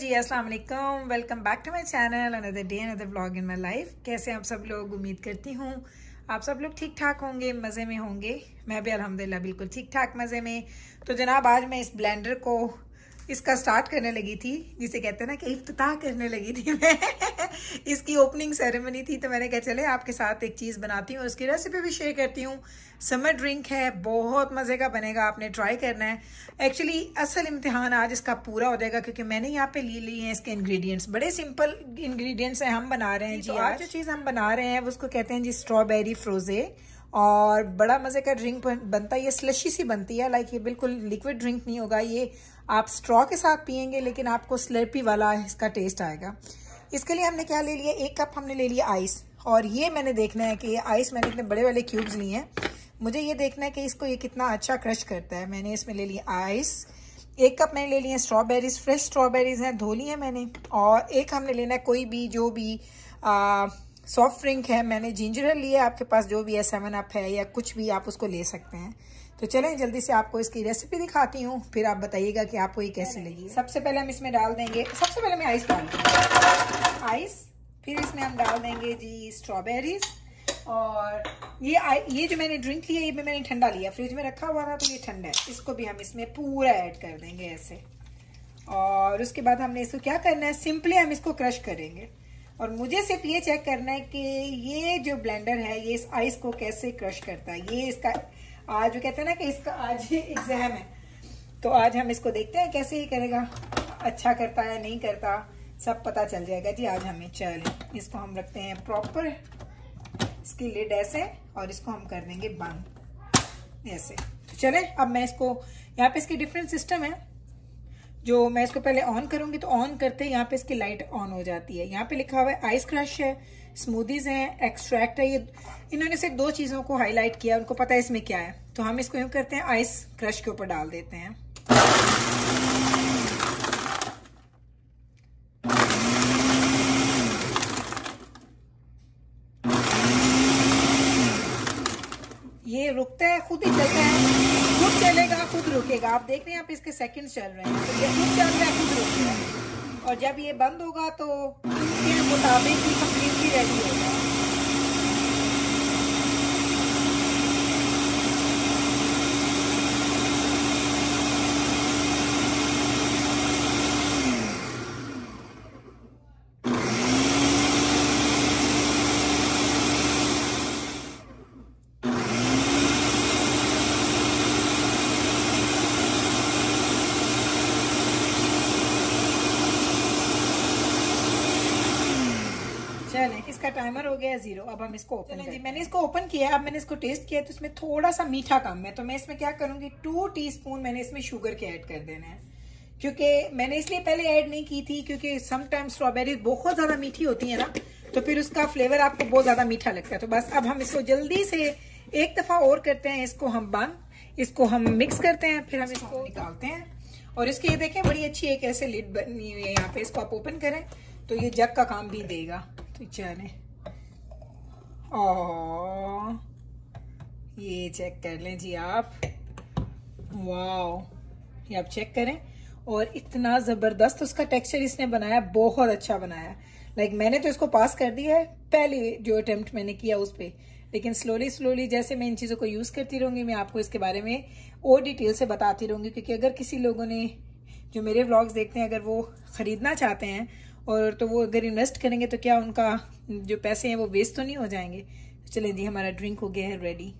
जी अस्सलाम वालेकुम welcome back to my channel another day another vlog in my life कैसे आप सब लोग उम्मीद करती हूँ आप सब लोग ठीक ठाक होंगे मज़े में होंगे मैं भी अल्हम्दुलिल्लाह बिल्कुल ठीक ठाक मज़े में तो जनाब आज मैं इस ब्लेंडर को इसका स्टार्ट करने लगी थी जिसे कहते हैं ना कि इफ्तः करने लगी थी मैं इसकी ओपनिंग सेरेमनी थी तो मैंने कहा चले आपके साथ एक चीज़ बनाती हूँ उसकी रेसिपी भी शेयर करती हूँ समर ड्रिंक है बहुत मज़े का बनेगा आपने ट्राई करना है एक्चुअली असल इम्तहान आज इसका पूरा हो जाएगा क्योंकि मैंने यहाँ पे ले ली हैं इसके इंग्रेडिएंट्स बड़े सिंपल इंग्रेडिएंट्स हैं हम बना रहे हैं जी तो आज जो चीज़ हम बना रहे हैं उसको कहते हैं जी स्ट्रॉबेरी फ्रोज़े और बड़ा मज़े का ड्रिंक बनता है ये स्लशी सी बनती है लाइक ये बिल्कुल लिक्विड ड्रिंक नहीं होगा ये आप स्ट्रॉ के साथ पियेंगे लेकिन आपको स्लर्पी वाला इसका टेस्ट आएगा इसके लिए हमने क्या ले लिया एक कप हमने ले लिया आइस और ये मैंने देखना है कि ये आइस मैंने इतने बड़े वाले क्यूब्स लिए हैं मुझे ये देखना है कि इसको ये कितना अच्छा क्रश करता है मैंने इसमें ले लिया आइस एक कप मैंने ले लिए स्ट्रॉबेरीज फ्रेश स्ट्रॉबेरीज हैं धो ली हैं मैंने और एक हमने लेना है कोई भी जो भी आ, सॉफ्ट ड्रिंक है मैंने जिंजर लिया आपके पास जो भी है सेवन अप है या कुछ भी आप उसको ले सकते हैं तो चलें जल्दी से आपको इसकी रेसिपी दिखाती हूँ फिर आप बताइएगा कि आपको ये कैसी लगी सबसे पहले हम इसमें डाल देंगे सबसे पहले मैं आइस डाल दूँगी आइस फिर इसमें हम डाल देंगे जी स्ट्रॉबेरीज और ये ये जो मैंने ड्रिंक लिया ये भी मैंने ठंडा लिया फ्रिज में रखा हुआ था तो ये ठंडा है इसको भी हम इसमें पूरा ऐड कर देंगे ऐसे और उसके बाद हमने इसको क्या करना है सिंपली हम इसको क्रश करेंगे और मुझे सिर्फ ये चेक करना है कि ये जो ब्लेंडर है ये इस आइस को कैसे क्रश करता है ये इसका आज जो कहते हैं ना कि इसका आज ही एग्जाम है तो आज हम इसको देखते हैं कैसे ये करेगा अच्छा करता है नहीं करता सब पता चल जाएगा जी आज हमें चले इसको हम रखते हैं प्रॉपर इसकी लिड ऐसे और इसको हम कर देंगे बंद ऐसे तो चले अब मैं इसको यहाँ पे इसकी डिफरेंट सिस्टम है जो मैं इसको पहले ऑन करूंगी तो ऑन करते यहाँ पे इसकी लाइट ऑन हो जाती है यहाँ पे लिखा हुआ है आइस क्रश है स्मूदीज हैं एक्सट्रैक्ट है ये इन्होंने सिर्फ दो चीज़ों को हाईलाइट किया उनको पता है इसमें क्या है तो हम इसको यूं करते हैं आइस क्रश के ऊपर डाल देते हैं ये रुकता है खुद ही चलता है खुद चले खुद रुकेगा आप देख रहे हैं आप इसके सेकंड चल रहे हैं तो ये खुद चल रहा है खुद रुकेगा और जब ये बंद होगा तो उसके मुताबिक ही कंप्लीटली रेडी होगा इसका टाइमर हो गया जीरो अब हम इसको ओपन जी मैंने इसको ओपन किया अब मैंने इसको टेस्ट किया तो इसमें थोड़ा सा मीठा कम है तो मैं इसमें क्या करूंगी टू टीस्पून मैंने इसमें शुगर के ऐड कर देना है क्योंकि मैंने इसलिए पहले ऐड नहीं की थी क्योंकि समटाइम्स स्ट्रॉबेरी बहुत ज्यादा मीठी होती है ना तो फिर उसका फ्लेवर आपको बहुत ज्यादा मीठा लगता है तो बस अब हम इसको जल्दी से एक दफा और करते हैं इसको हम बंद इसको हम मिक्स करते हैं फिर हम इसको निकालते हैं और इसके ये देखें बड़ी अच्छी एक ऐसे लिड बनी हुई है यहाँ पे इसको आप ओपन करें तो ये जग का काम भी देगा तो जाने ओ ये चेक कर लें जी आप वाओ ये आप चेक करें और इतना ज़बरदस्त उसका टेक्सचर इसने बनाया बहुत अच्छा बनाया लाइक मैंने तो इसको पास कर दिया है पहले जो अटेम्प्ट मैंने किया उस पर लेकिन स्लोली स्लोली जैसे मैं इन चीज़ों को यूज़ करती रहूंगी मैं आपको इसके बारे में और डिटेल से बताती रहूंगी क्योंकि अगर किसी लोगों ने जो मेरे ब्लॉग्स देखते हैं अगर वो ख़रीदना चाहते हैं और तो वो अगर इन्वेस्ट करेंगे तो क्या उनका जो पैसे हैं वो वेस्ट तो नहीं हो जाएंगे चलें जी हमारा ड्रिंक हो गया है रेडी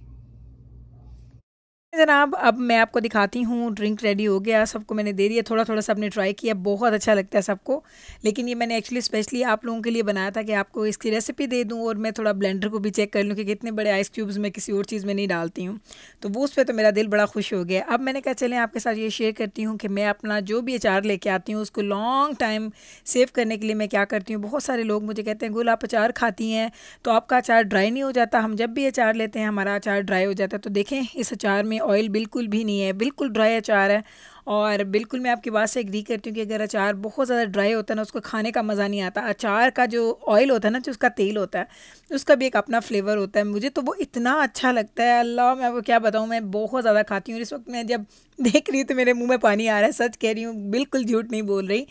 जनाब अब मैं आपको दिखाती हूँ ड्रिंक रेडी हो गया सबको मैंने दे दिया थोड़ा थोड़ा सा आपने ट्राई किया बहुत अच्छा लगता है सबको लेकिन ये मैंने एक्चुअली स्पेशली आप लोगों के लिए बनाया था कि आपको इसकी रेसिपी दे दूँ और मैं थोड़ा ब्लेंडर को भी चेक कर लूँ कि कितने बड़े आइस क्यूब्स मैं किसी और चीज़ में नहीं डालती हूँ तो वो उस पर तो मेरा दिल बड़ा खुश हो गया अब मैंने कहा चलें आपके साथ ये शेयर करती हूँ कि मैं अपना जो भी अचार लेके आती हूँ उसको लॉन्ग टाइम सेव करने के लिए मैं क्या करती हूँ बहुत सारे लोग मुझे कहते हैं गुल आप अचार खाती हैं तो आपका अचार ड्राई नहीं हो जाता हम जब भी अचार लेते हैं हमारा अचार ड्राई हो जाता है तो देखें इस अचार में ऑयल बिल्कुल भी नहीं है बिल्कुल ड्राई अचार है और बिल्कुल मैं आपकी बात से एग्री करती हूँ कि अगर अचार बहुत ज़्यादा ड्राई होता है ना उसको खाने का मज़ा नहीं आता अचार का जो ऑयल होता है ना जो उसका तेल होता है उसका भी एक अपना फ्लेवर होता है मुझे तो वो इतना अच्छा लगता है अल्लाह मैं आपको क्या बताऊँ मैं बहुत ज़्यादा खाती हूँ इस वक्त मैं जब देख रही हूँ तो मेरे मुँह में पानी आ रहा है सच कह रही हूँ बिल्कुल झूठ नहीं बोल रही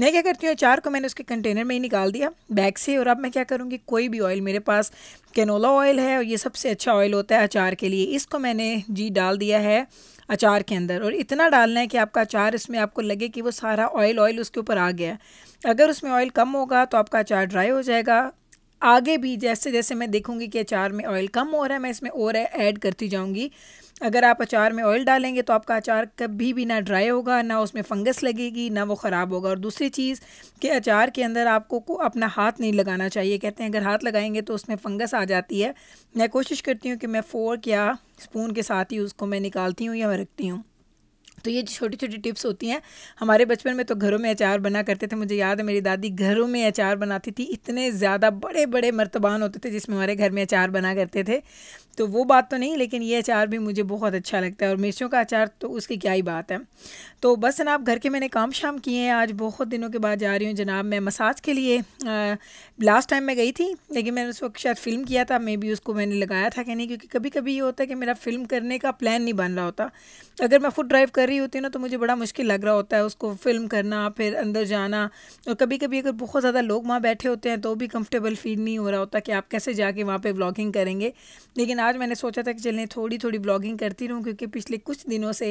मैं क्या करती हूँ अचार को मैंने उसके कंटेनर में ही निकाल दिया बैग से और अब मैं क्या करूँगी कोई भी ऑयल मेरे पास कैनोला ऑयल है और ये सबसे अच्छा ऑयल होता है अचार के लिए इसको मैंने जी डाल दिया है अचार के अंदर और इतना डालना है कि आपका अचार इसमें आपको लगे कि वो सारा ऑयल ऑयल उसके ऊपर आ गया अगर उसमें ऑयल कम होगा तो आपका अचार ड्राई हो जाएगा आगे भी जैसे जैसे मैं देखूंगी कि अचार में ऑयल कम हो रहा है मैं इसमें और ऐड करती जाऊंगी अगर आप अचार में ऑयल डालेंगे तो आपका अचार कभी भी ना ड्राई होगा ना उसमें फंगस लगेगी ना वो ख़राब होगा और दूसरी चीज़ कि अचार के अंदर आपको को अपना हाथ नहीं लगाना चाहिए कहते हैं अगर हाथ लगाएंगे तो उसमें फंगस आ जाती है मैं कोशिश करती हूँ कि मैं फोर्क या स्पून के साथ ही उसको मैं निकालती हूँ या मैं रखती हूँ तो ये छोटी छोटी टिप्स होती हैं हमारे बचपन में तो घरों में अचार बना करते थे मुझे याद है मेरी दादी घरों में अचार बनाती थी इतने ज़्यादा बड़े बड़े मर्तबान होते थे जिसमें हमारे घर में अचार बना करते थे तो वो बात तो नहीं लेकिन ये अचार भी मुझे बहुत अच्छा लगता है और मिर्चों का अचार तो उसकी क्या ही बात है तो बस जनाब घर के मैंने काम शाम किए हैं आज बहुत दिनों के बाद जा रही हूँ जनाब मैं मसाज के लिए आ, लास्ट टाइम मैं गई थी लेकिन मैंने उस वक्त शायद फ़िल्म किया था मे बी उसको मैंने लगाया था कि नहीं क्योंकि कभी कभी ये होता है कि मेरा फ़िल्म करने का प्लान नहीं बन रहा होता अगर मैं खुद ड्राइव कर रही होती ना तो मुझे बड़ा मुश्किल लग रहा होता है उसको फ़िल्म करना फिर अंदर जाना और कभी कभी अगर बहुत ज़्यादा लोग वहाँ बैठे होते हैं तो भी कम्फर्टेबल फील नहीं हो रहा होता कि आप कैसे जाके वहाँ पर ब्लॉगिंग करेंगे लेकिन आज मैंने सोचा था कि चलें थोड़ी थोड़ी ब्लॉगिंग करती रहूँ क्योंकि पिछले कुछ दिनों से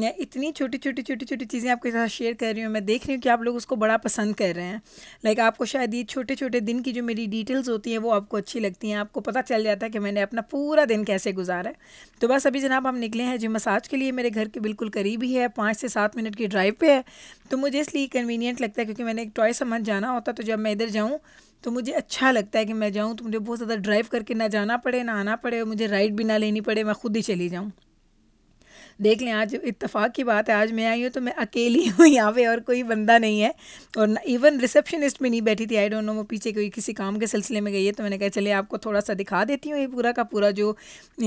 मैं इतनी छोटी छोटी छोटी छोटी चीज़ें आपके साथ शेयर कर रही हूँ मैं देख रही हूँ कि आप लोग उसको बड़ा पसंद कर रहे हैं लाइक आपको शायद ये छोटे छोटे दिन की जो मेरी डिटेल्स होती हैं वो आपको अच्छी लगती हैं आपको पता चल जाता है कि मैंने अपना पूरा दिन कैसे गुजारा है तो बस अभी जनाब हम निकले हैं जिम मसाज के लिए मेरे घर के बिल्कुल करीब ही है पाँच से सात मिनट की ड्राइव पर है तो मुझे इसलिए कन्वीनियंट लगता है क्योंकि मैंने एक टॉय समझ जाना होता तो जब मैं इधर जाऊँ तो मुझे अच्छा लगता है कि मैं जाऊँ तो मुझे बहुत ज़्यादा ड्राइव करके ना जाना पड़े ना आना पड़े मुझे राइड भी ना लेनी पड़े मैं खुद ही चली जाऊँ देख लें आज इतफाक़ की बात है आज मैं आई हूँ तो मैं अकेली हूँ यहाँ पे और कोई बंदा नहीं है और इवन रिसेप्शनिस्ट में नहीं बैठी थी आई डोंट नो वो पीछे कोई किसी काम के सिलसिले में गई है तो मैंने कहा चले आपको थोड़ा सा दिखा देती हूँ ये पूरा का पूरा जो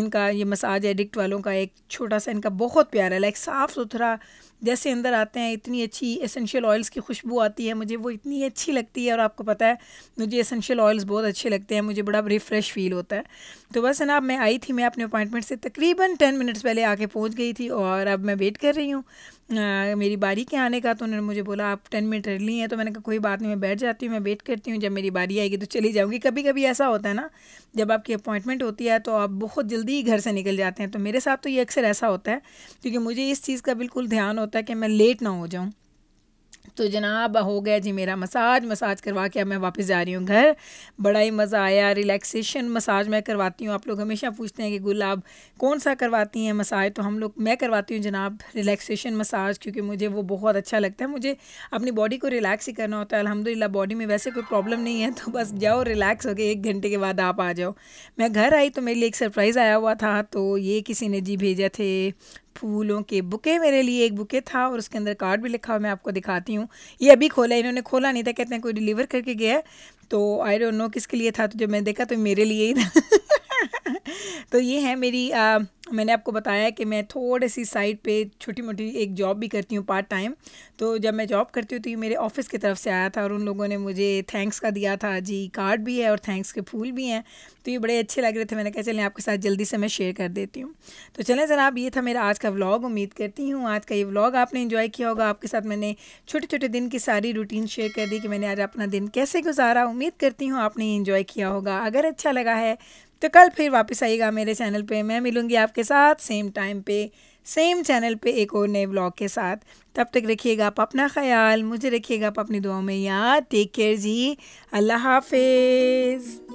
इनका ये मसाज एडिक्ट वालों का एक छोटा सा इनका बहुत प्यारा लाइक साफ़ सुथरा जैसे अंदर आते हैं इतनी अच्छी एसेंशियल ऑयल्स की खुशबू आती है मुझे वो इतनी अच्छी लगती है और आपको पता है मुझे एसेंशियल ऑयल्स बहुत अच्छे लगते हैं मुझे बड़ा रिफ़्रेश फील होता है तो बस ना मैं आई थी मैं अपने अपॉइंटमेंट से तकरीबन टेन मिनट्स पहले आके पहुँच गई थी और अब मैं वेट कर रही हूँ मेरी बारी के आने का तो उन्होंने मुझे बोला आप टेन मिनट रह हैं तो मैंने कहा कोई बात नहीं मैं बैठ जाती हूँ मैं वेट करती हूँ जब मेरी बारी आएगी तो चली जाऊँगी कभी कभी ऐसा होता है ना जब आपकी अपॉइंटमेंट होती है तो आप बहुत जल्दी ही घर से निकल जाते हैं तो मेरे साथ तो ये अक्सर ऐसा होता है क्योंकि मुझे इस चीज़ का बिल्कुल ध्यान होता है कि मैं लेट ना हो जाऊँ तो जनाब हो गया जी मेरा मसाज मसाज करवा के अब मैं वापस जा रही हूँ घर बड़ा ही मज़ा आया रिलैक्सेशन मसाज मैं करवाती हूँ आप लोग हमेशा पूछते हैं कि गुल आप कौन सा करवाती हैं मसाज तो हम लोग मैं करवाती हूँ जनाब रिलैक्सेशन मसाज क्योंकि मुझे वो बहुत अच्छा लगता है मुझे अपनी बॉडी को रिलैक्स ही करना होता है अलहमदिल्ला बॉडी में वैसे कोई प्रॉब्लम नहीं है तो बस जाओ रिलैक्स हो गए एक घंटे के बाद आप आ जाओ मैं घर आई तो मेरे लिए एक सरप्राइज़ आया हुआ था तो ये किसी ने जी भेजे थे फूलों के बुके मेरे लिए एक बुके था और उसके अंदर कार्ड भी लिखा हुआ मैं आपको दिखाती हूँ ये अभी खोला इन्होंने खोला नहीं था कहते हैं कोई डिलीवर करके गया तो आई डोंट नो किसके लिए था तो जब मैंने देखा तो मेरे लिए ही था तो ये है मेरी आ, मैंने आपको बताया कि मैं थोड़े सी साइड पे छोटी मोटी एक जॉब भी करती हूँ पार्ट टाइम तो जब मैं जॉब करती हूँ तो ये मेरे ऑफिस की तरफ से आया था और उन लोगों ने मुझे थैंक्स का दिया था जी कार्ड भी है और थैंक्स के फूल भी हैं तो ये बड़े अच्छे लग रहे थे मैंने कहा चलें आपके साथ जल्दी से मैं शेयर कर देती हूँ तो चलें जनाब ये था मेरा आज का व्लॉग उम्मीद करती हूँ आज का ये व्लॉग आपने इन्जॉय किया होगा आपके साथ मैंने छोटे छोटे दिन की सारी रूटीन शेयर कर दी कि मैंने आज अपना दिन कैसे गुजारा उम्मीद करती हूँ आपने इन्जॉय किया होगा अगर अच्छा लगा है तो कल फिर वापस आइएगा मेरे चैनल पे मैं मिलूँगी आपके साथ सेम टाइम पे सेम चैनल पे एक और नए ब्लॉग के साथ तब तक रखिएगा आप अपना ख्याल मुझे रखिएगा आप अपनी दुआओं में याद टेक केयर जी अल्लाह हाफिज़